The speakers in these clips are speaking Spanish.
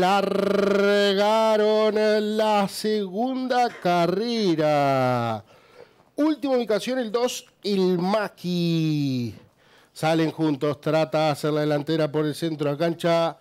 largaron la segunda carrera. Última ubicación, el 2, el Maki. Salen juntos, trata de hacer la delantera por el centro de la cancha.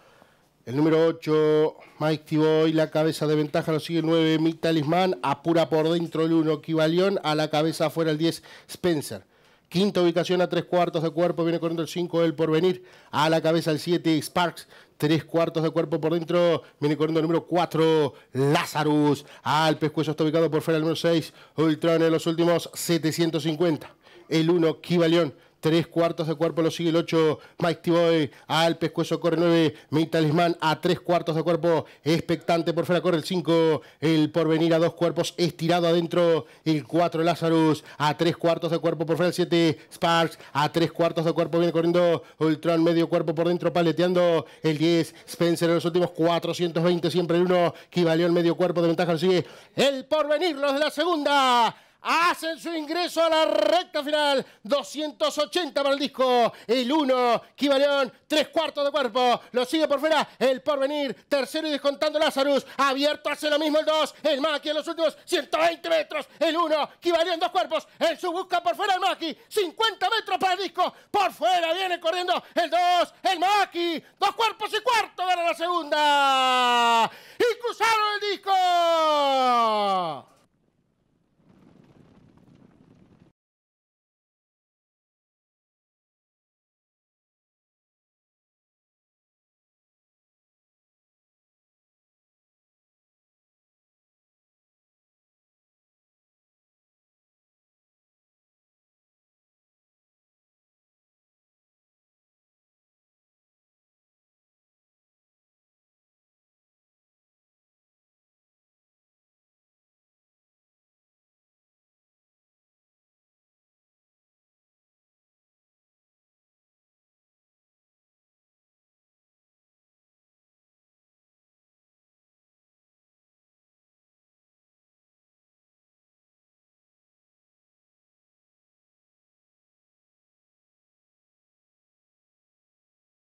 El número 8, Mike Tiboy, la cabeza de ventaja lo sigue el 9, Mick Talismán. Apura por dentro el 1, Kibalión. A la cabeza afuera el 10, Spencer. Quinta ubicación a tres cuartos de cuerpo, viene corriendo el 5 el venir A la cabeza el 7, Sparks tres cuartos de cuerpo por dentro. mini corriendo número cuatro, Lazarus. Al pescuezo está ubicado por fuera el número seis. Ultron en los últimos 750. El 1, Kibalión Tres cuartos de cuerpo lo sigue el 8, Mike Boy. Alpes, Cueso corre 9, Metalisman a tres cuartos de cuerpo. Expectante por fuera corre el 5. El Porvenir a dos cuerpos estirado adentro. El 4, Lazarus a tres cuartos de cuerpo por fuera el 7. Sparks a tres cuartos de cuerpo viene corriendo. Ultron medio cuerpo por dentro paleteando. El 10, Spencer en los últimos 420, siempre el 1. el medio cuerpo de ventaja lo sigue. El Porvenir, los de la segunda hacen su ingreso a la recta final. 280 para el disco. El 1, Kibaleón, tres cuartos de cuerpo. Lo sigue por fuera el porvenir. Tercero y descontando Lazarus. Abierto hace lo mismo el 2. El Maki en los últimos 120 metros. El 1, Kibaleón, dos cuerpos. En su busca por fuera el Maki. 50 metros para el disco. Por fuera viene corriendo el 2. El Maki. Dos cuerpos y cuarto. Gana la segunda.